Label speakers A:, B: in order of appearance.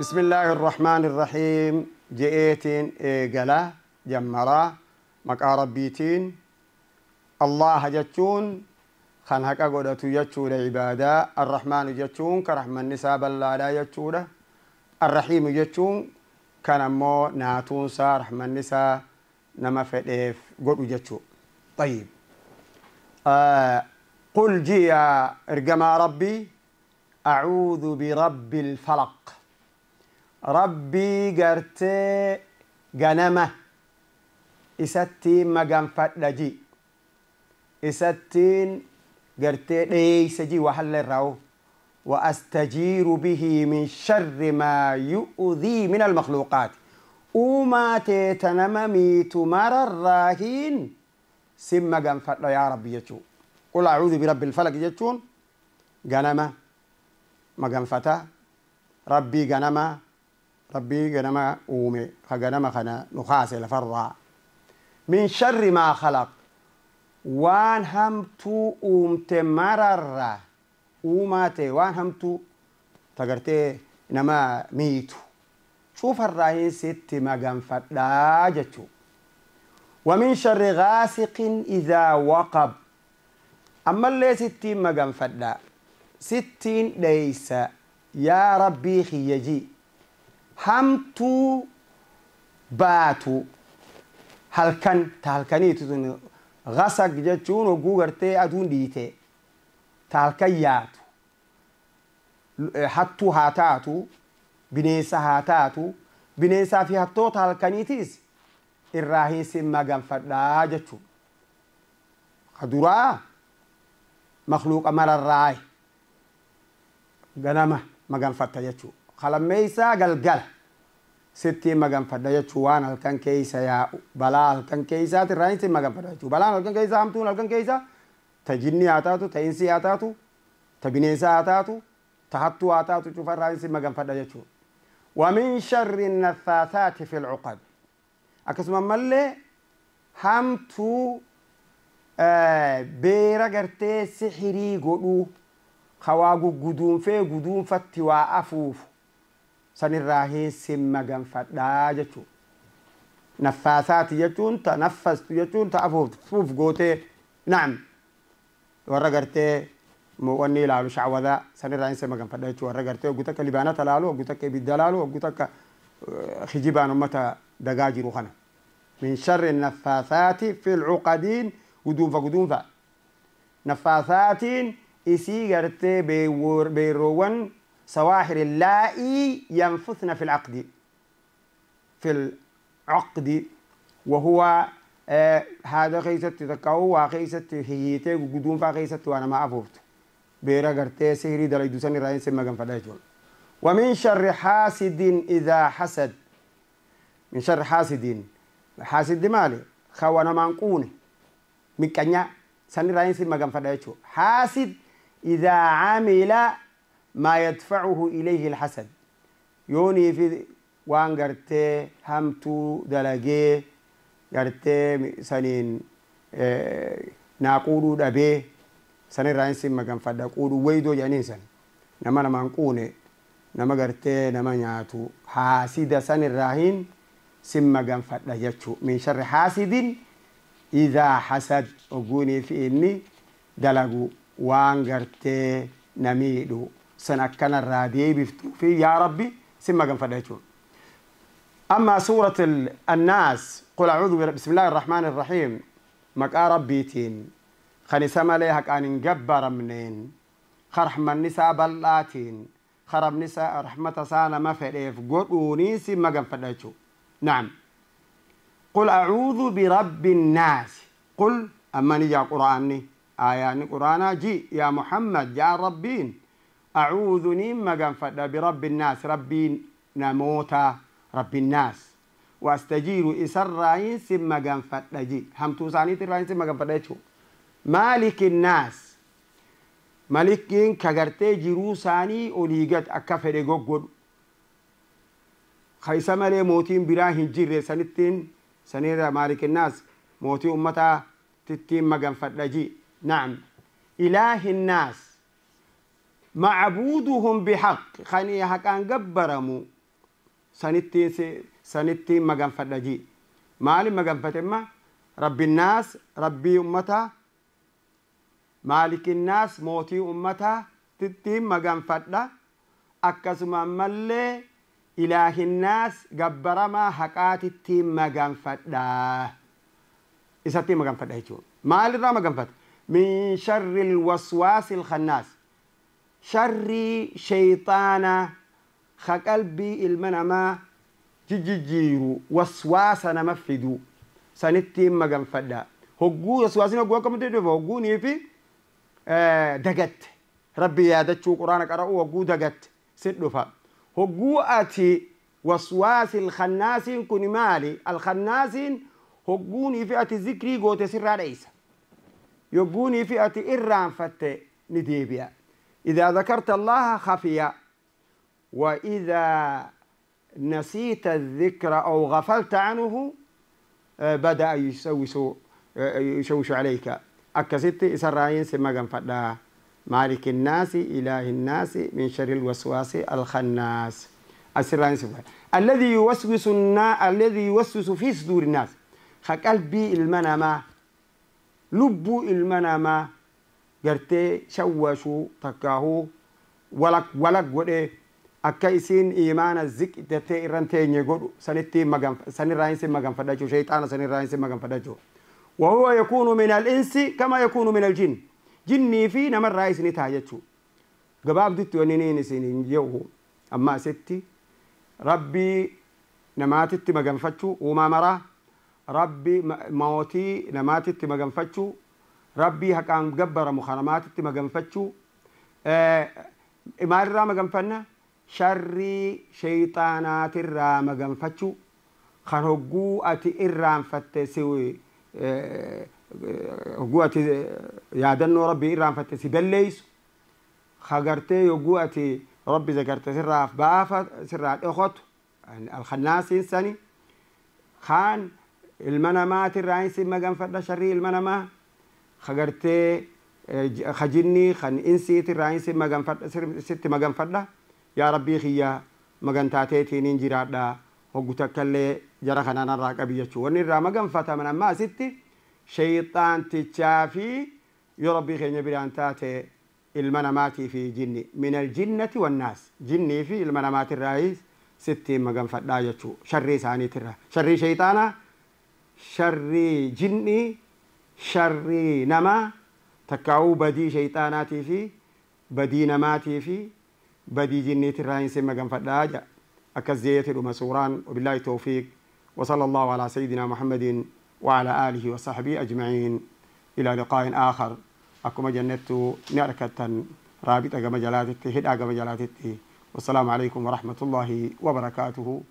A: بسم الله الرحمن الرحيم جئتين إيقلا جمرا مقا الله جتون خان هكا قدتو جتون عبادة الرحمن جتون كرحمة نساب الله لا جتون الرحيم جتون كان مو ناتون سا رحمة نساب نما فتف قدو جتو طيب آه قل جي يا ربي أعوذ برب الفلق ربي غرتي غنما إساتين مغام فتلجي إساتين غرتي دي سجي وحل راو وأستجير به من شر ما يؤذي من المخلوقات وما تتنم ميت مر الراهين سم مغام يا ربي يتو قل أعوذ برب الفلق يتون مجان فتا ربي غنما ربي غنما أومي خقنما خنا نخاس لفرع من شر ما خلق وان تو اوم تمرر اومات وان تو تقرتي نما ميتو شوف الرأي ست مقام فداجتو ومن شر غاسق إذا وقب أما اللي ستين مقام فدا ستين ليس يا ربي خيجي همت baatu halkan ta halkaniitu sun gasag jechuun hogguu gartee aduun dhiite ta halkan yaatu hattuu haa taatu bineensa haa taatu bineensaa fi hattoota halkaniitiis irraa hin simma ganfadhaa jechuun kaduraa makluuqa mararraaye ganama maganfatta jechuudha. qalameeysaa galgala sittii maganfadha jechuu waan halkan keeysa yaa'u balaa halkan keeysaati irraayinsi maganfadha jechuu balaan halkan keeysa hamtuun halkan keeysa ta jinni haa taatu ta insi haa taatu ta bineensa haa taatu ta hattuu haa taatu cufa irraayinsi maganfadha jechuu ومن شر النفاثات في العقد أكسم ملي همتو beera gartee sixirii godhuu hawaa gugguduunfee guduunfatti waa afuufu sanirraa hiisin maganfadhaa jechuun naffaasaati jechuun ta naffastu jechuun ta afuuf gootee naam warra gartee wanni ilaalu shacwadaa sanirraa hiisin maganfadhaa jechuun warra gartee waggu takka libaanata laalu waggu takka ibidda laalu waggu takka hijibaan ummata dagaa jiru kana min sharri naffaasaati fil cuqadiin guduunfa guduunfa naffaaasaatiin isii gartee beeyroowwan سواحر اللائي ينفثن في العقد في العقد وهو آه هذا خيست تكاو وخيست هيته وقدوم فخيست وانا ما افوت بيرا غرتي سيري دلي دوسني راين سما غن فدايتون ومن شر حاسد اذا حسد من شر حاسد حاسد مالي خوانا مانقوني من كنيا سني راين سما غن فدايتو حاسد اذا عمل ما يدفعه إليه الحسد يوني في وان غرتي همتو دلجي غرتي سنين آه، ناقولو دبي سنين راينسي مغان فدا قولو ويدو جانين سن نما نما نقوني نما غرتي نما نياتو حاسد سنين راهين سما غان فدا يچو من شر حاسد إذا حسد أقولي في إني دلجو وان غرتي نميدو san akkanarraa deebiftuu يا ربي سما sin maganfadha أما سورة الناس قل أعوذ بسم الله الرحمن الرحيم مكا ربيتين خني سما ليها كان جبر منين خرحم النساء بلاتين خرب نساء رحمة سانا ما فريف قرونيس ما قنفدتشو نعم قل أعوذ برب الناس قل أما نجا قرآني آياني قرآنا جي يا محمد يا ربين أعوذني مغان فدا برب الناس ربي نموتا رب الناس واستجير إسر راين سم مغان فدا جي هم توساني تراين سم مغان فدا مالك الناس ملكين كغرتي جروساني أوليغت أكفر غوغود خيسا مالي موتين براهن جير سنتين سنيرا مالك الناس موتي أمتا تتين مغان فدا جي نعم إله الناس معبودهم بحق خني حقان قبرمو سنتين سنتين مغان فدجي مالي مغان فتما رب الناس ربي أمتا مالك الناس موتي أمتا تتين مغان فدا أكسما ملي إله الناس قبرما حقات التين مغان فدا إساتين مغان فدا هيتون مالي را مغان من شر الوسواس الخناس sharrii shayxaanaa ka qalbii ilma namaa jijjijiiru waswaasa nama fidu sanittiin maganfadha hogguu waswaasni hogguu akkamitti dhufa hogguunii fi dagatte rabbi yaadachuu quraana qara'uu hogguu dagatte sin dhufa hogguu ati waswaasi alkhannaasiin kun maali alkhannaasiin hogguunii fi ati zikrii goote sirraa dha'isa yogguunii fi ati irraanfatte ni deebi'a إذا ذكرت الله خفي وإذا نسيت الذكر أو غفلت عنه آه، بدأ يسوس آه، يشوش عليك أكست إسرائيل سما قنفدا مالك الناس إله الناس من شر الوسواس الخناس أسرائيل سبحانه الذي يوسوس النا الذي يوسوس في صدور الناس خقلبي المنامة لب المنامة gartee shawwashuu takkaahuu walak walak godhee akka isiin imaana ziqitattee irran teenye godhu sanitti sanirraa hin maganfadhachuu shayxaana sanirraa hin maganfadhachuu وهو يكون من الإنس كما يكون من الجن جني في نمر رئيس نتاجتشو قباب دت ونينين سنين يوه أما ستي ربي نماتت مغنفتشو وما مرة ربي موتي نماتت مغنفتشو ربي هكام جبر مخرمات تما جنفتشو إمار اه رام جنفنا شري شيطانات الرام جنفتشو خرجو أتي الرام فتسيوي اه هجو أتي يادن ربي الرام فتسي بليس خجرتي يجو أتي ربي ذكرت سراف بافا سراف أخت يعني الخناس إنساني خان المنامات الرئيسي ما جنفنا شري المنامات hagartee hajinni kan insiiti raayinsi sitti maganfadha yaa rabbii kiyya magantaateetiin hin jiraadha hoggu takkaillee jara kanaan irraa qabi jechuu wanni irraa maganfataman amma asitti shayxaantichaa fi yoo rabbii keenya biraan taate ilma namaatii fi jinni min aljinnati wannaas jinnii fi ilma namaatirraa sitti maganfadhaa jechuu sharrii isaaniitirra sharrii shayxaanaa sharrii jinnii شر نما تكاو بدي شيطاناتي في بدي نماتي في بدي جنيت الرهين سمى جنف الداجة أكزيت المسوران وبالله التوفيق وصلى الله على سيدنا محمد وعلى آله وصحبه أجمعين إلى لقاء آخر أكما جنت نعركة رابطة جمجلات التهد والسلام عليكم ورحمة الله وبركاته